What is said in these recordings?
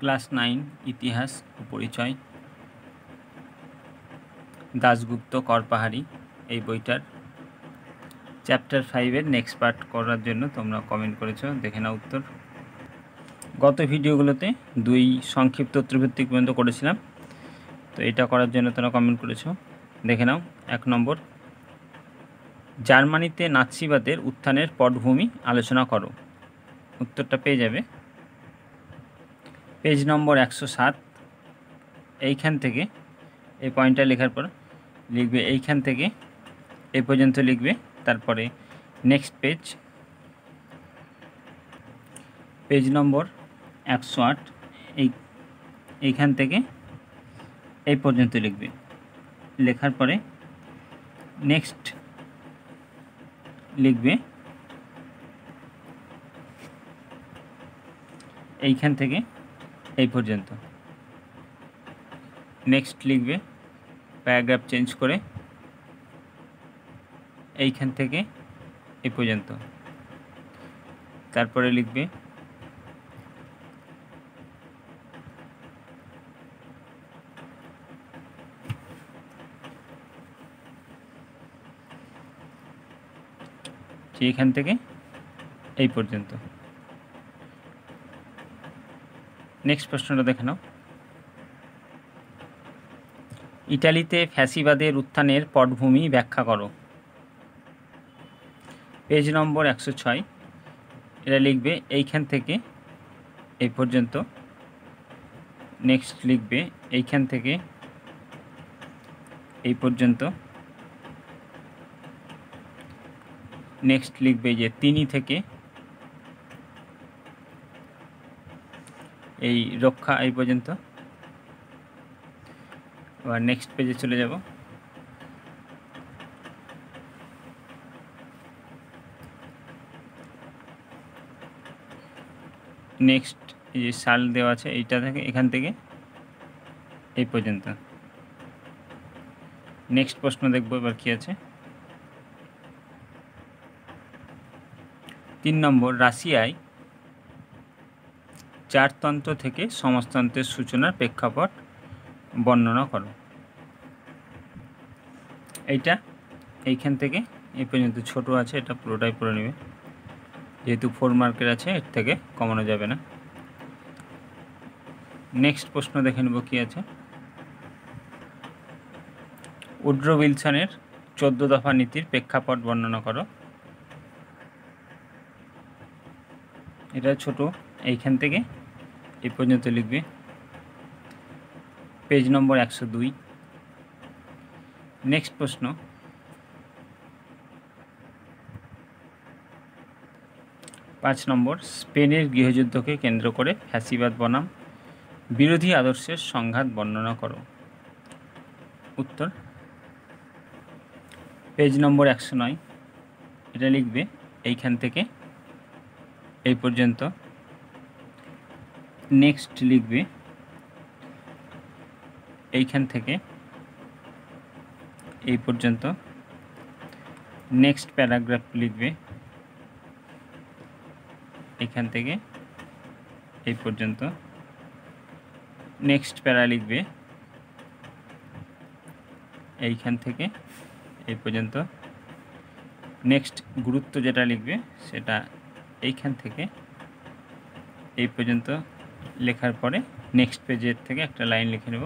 class nine ইতিহাস ও পরিচয় দাসগুপ্ত করপাহাড়ি এই বইটার চ্যাপ্টার ফাইভের নেক্সট পার্ট করার জন্য তোমরা কমেন্ট করেছো দেখে নাও উত্তর গত ভিডিওগুলোতে দুই সংক্ষিপ্ত উত্তরভিত্তিক পর্যন্ত করেছিলাম তো এটা করার জন্য তোমরা কমেন্ট করেছো দেখে নাও এক নম্বর জার্মানিতে নাৎসিবাদের উত্থানের পটভূমি আলোচনা করো উত্তরটা পেয়ে যাবে পেজ নম্বর একশো সাত এইখান থেকে এই পয়েন্টটা লেখার পর লিখবে এইখান থেকে এই পর্যন্ত লিখবে তারপরে নেক্সট পেজ পেজ নম্বর একশো আট এই এইখান থেকে এই পর্যন্ত লিখবে লেখার পরে নেক্সট লিখবে এইখান থেকে এই পর্যন্ত নেক্সট লিখবে প্যারাগ্রাফ চেঞ্জ করে এইখান থেকে এই পর্যন্ত তারপরে লিখবে যে থেকে এই পর্যন্ত নেক্সট প্রশ্নটা দেখে নাও ইটালিতে ফ্যাসিবাদের উত্থানের পটভূমি ব্যাখ্যা করো পেজ নম্বর একশো ছয় এটা লিখবে এইখান থেকে এই পর্যন্ত নেক্সট লিখবে এইখান থেকে এই পর্যন্ত নেক্সট লিখবে যে তিনি থেকে এই রক্ষা এই পর্যন্ত আবার নেক্সট পেজে চলে যাব নেক্সট এই যে সাল দেওয়া আছে এইটা থেকে এখান থেকে এই পর্যন্ত নেক্সট প্রশ্ন দেখব এবার কী আছে তিন নম্বর রাশিয়ায় চারতন্ত্র থেকে সমাজতন্ত্রের সূচনার প্রেক্ষাপট বর্ণনা করো এইটা এইখান থেকে এ পর্যন্ত ছোট আছে এটা পুরোটাই পড়ে নেবে যেহেতু ফোর মার্কের আছে এর থেকে কমানো যাবে না নেক্সট প্রশ্ন দেখে নেব কী আছে উড্রো উইলসনের চোদ্দ দফা নীতির প্রেক্ষাপট বর্ণনা করো এটা ছোটো এইখান থেকে এ পর্যন্ত লিখবে পেজ নম্বর একশো দুই নেক্সট প্রশ্ন পাঁচ নম্বর স্পেনের গৃহযুদ্ধকে কেন্দ্র করে ফ্যাসিবাদ বনাম বিরোধী আদর্শের সংঘাত বর্ণনা করো উত্তর পেজ নম্বর একশো নয় এটা লিখবে এইখান থেকে এই পর্যন্ত নেক্সট লিখবে এইখান থেকে এই পর্যন্ত নেক্সট প্যারাগ্রাফ লিখবে এখান থেকে এই পর্যন্ত নেক্সট প্যারা লিখবে এইখান থেকে এই পর্যন্ত নেক্সট গুরুত্ব যেটা লিখবে সেটা এইখান থেকে এই পর্যন্ত লেখার পরে নেক্সট পেজের থেকে একটা লাইন লিখে নেব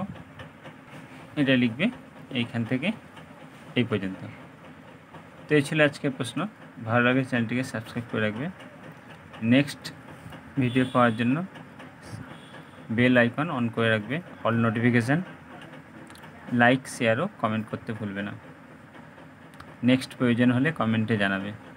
এটা লিখবে এইখান থেকে এই পর্যন্ত তো এই ছিল আজকের প্রশ্ন ভালো লাগে চ্যানেলটিকে সাবস্ক্রাইব করে রাখবে নেক্সট ভিডিও পাওয়ার জন্য বেল আইকন অন করে রাখবে অল নোটিফিকেশান লাইক শেয়ারও কমেন্ট করতে ভুলবে না নেক্সট প্রয়োজন হলে কমেন্টে জানাবে